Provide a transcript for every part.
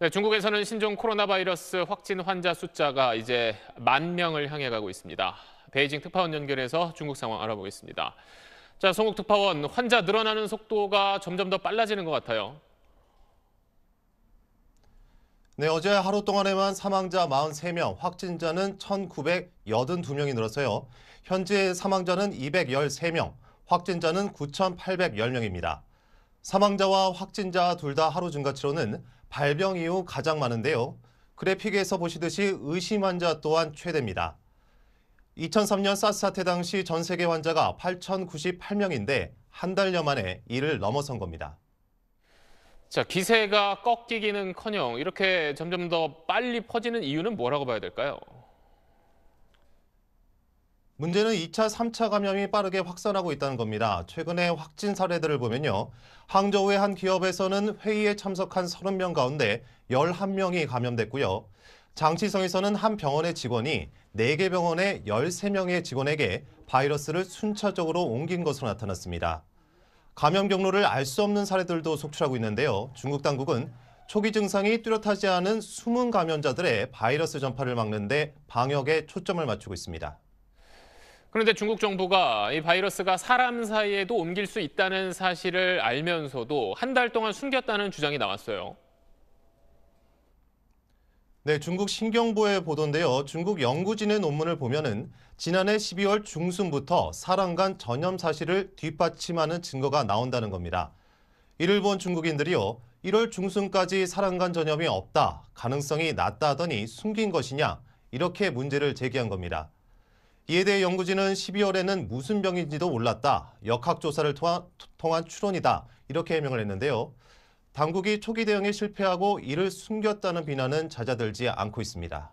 네, 중국에서는 신종 코로나 바이러스 확진 환자 숫자가 이제 만 명을 향해 가고 있습니다. 베이징 특파원 연결해서 중국 상황 알아보겠습니다. 자, 송욱 특파원, 환자 늘어나는 속도가 점점 더 빨라지는 것 같아요. 네, 어제 하루 동안에만 사망자 43명, 확진자는 1,982명이 늘었어요. 현재 사망자는 213명, 확진자는 9,810명입니다. 사망자와 확진자 둘 다 하루 증가치로는 발병 이후 가장 많은데요. 그래픽에서 보시듯이 의심 환자 또한 최대입니다. 2003년 사스 사태 당시 전 세계 환자가 8,098명인데 한 달여 만에 이를 넘어선 겁니다. 자, 기세가 꺾이기는커녕 이렇게 점점 더 빨리 퍼지는 이유는 뭐라고 봐야 될까요? 문제는 2차, 3차 감염이 빠르게 확산하고 있다는 겁니다. 최근의 확진 사례들을 보면요. 항저우의 한 기업에서는 회의에 참석한 30명 가운데 11명이 감염됐고요. 장치성에서는 한 병원의 직원이 4개 병원의 13명의 직원에게 바이러스를 순차적으로 옮긴 것으로 나타났습니다. 감염 경로를 알 수 없는 사례들도 속출하고 있는데요. 중국 당국은 초기 증상이 뚜렷하지 않은 숨은 감염자들의 바이러스 전파를 막는 데 방역에 초점을 맞추고 있습니다. 그런데 중국 정부가 이 바이러스가 사람 사이에도 옮길 수 있다는 사실을 알면서도 한 달 동안 숨겼다는 주장이 나왔어요. 네, 중국 신경보의 보도인데요. 중국 연구진의 논문을 보면은 지난해 12월 중순부터 사람 간 전염 사실을 뒷받침하는 증거가 나온다는 겁니다. 이를 본 중국인들이요. 1월 중순까지 사람 간 전염이 없다, 가능성이 낮다 하더니 숨긴 것이냐 이렇게 문제를 제기한 겁니다. 이에 대해 연구진은 12월에는 무슨 병인지도 몰랐다. 역학조사를 통한, 통한 추론이다. 이렇게 해명을 했는데요. 당국이 초기 대응에 실패하고 이를 숨겼다는 비난은 잦아들지 않고 있습니다.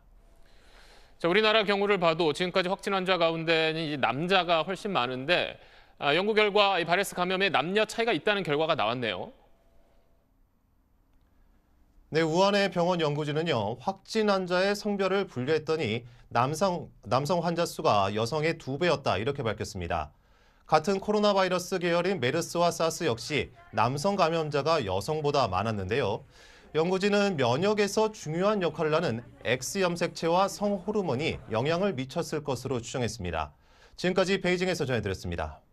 자, 우리나라 경우를 봐도 지금까지 확진 환자 가운데는 남자가 훨씬 많은데 아, 연구 결과 바레스 감염에 남녀 차이가 있다는 결과가 나왔네요. 네, 우한의 병원 연구진은요, 확진 환자의 성별을 분류했더니 남성, 남성 환자 수가 여성의 두배였다 이렇게 밝혔습니다. 같은 코로나 바이러스 계열인 메르스와 사스 역시 남성 감염자가 여성보다 많았는데요. 연구진은 면역에서 중요한 역할을 하는 X염색체와 성호르몬이 영향을 미쳤을 것으로 추정했습니다. 지금까지 베이징에서 전해드렸습니다.